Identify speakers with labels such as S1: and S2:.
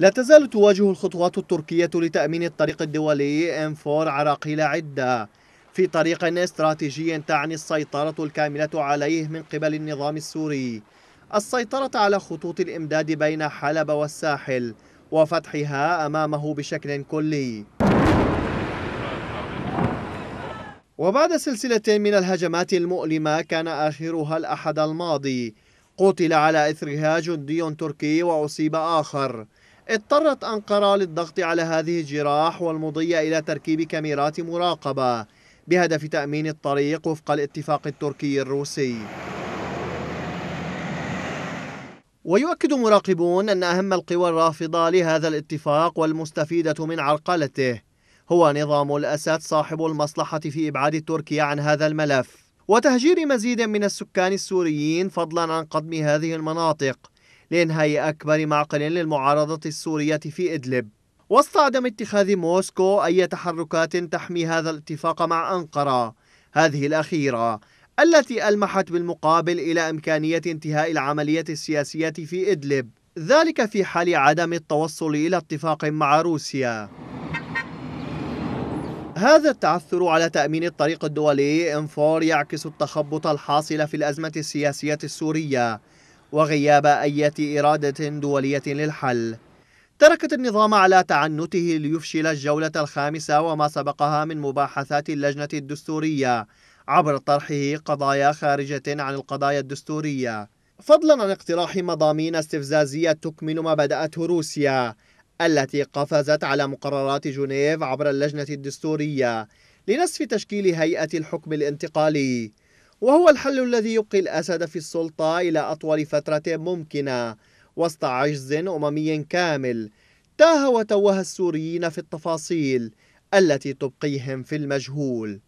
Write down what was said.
S1: لا تزال تواجه الخطوات التركية لتأمين الطريق الدولي M4 عراقيل عدة في طريق استراتيجي تعني السيطرة الكاملة عليه من قبل النظام السوري السيطرة على خطوط الإمداد بين حلب والساحل وفتحها أمامه بشكل كلي وبعد سلسلة من الهجمات المؤلمة كان آخرها الأحد الماضي قتل على إثرها جندي تركي وأصيب آخر اضطرت أنقرة للضغط على هذه الجراح والمضي إلى تركيب كاميرات مراقبة بهدف تأمين الطريق وفق الاتفاق التركي الروسي ويؤكد مراقبون أن أهم القوى الرافضة لهذا الاتفاق والمستفيدة من عرقلته هو نظام الأسد صاحب المصلحة في إبعاد تركيا عن هذا الملف وتهجير مزيد من السكان السوريين فضلا عن قضم هذه المناطق لإنهاء أكبر معقل للمعارضة السورية في إدلب وسط عدم اتخاذ موسكو أي تحركات تحمي هذا الاتفاق مع أنقرة هذه الأخيرة التي ألمحت بالمقابل إلى إمكانية انتهاء العملية السياسية في إدلب ذلك في حال عدم التوصل إلى اتفاق مع روسيا هذا التعثر على تأمين الطريق الدولي انفور يعكس التخبط الحاصل في الأزمة السياسية السورية وغياب أي إرادة دولية للحل تركت النظام على تعنته ليفشل الجولة الخامسة وما سبقها من مباحثات اللجنة الدستورية عبر طرحه قضايا خارجة عن القضايا الدستورية فضلا عن اقتراح مضامين استفزازية تكمل ما بدأته روسيا التي قفزت على مقررات جنيف عبر اللجنة الدستورية لنسف تشكيل هيئة الحكم الانتقالي وهو الحل الذي يبقي الأسد في السلطة إلى أطول فترة ممكنة وسط عجز أممي كامل تاه وتوه السوريين في التفاصيل التي تبقيهم في المجهول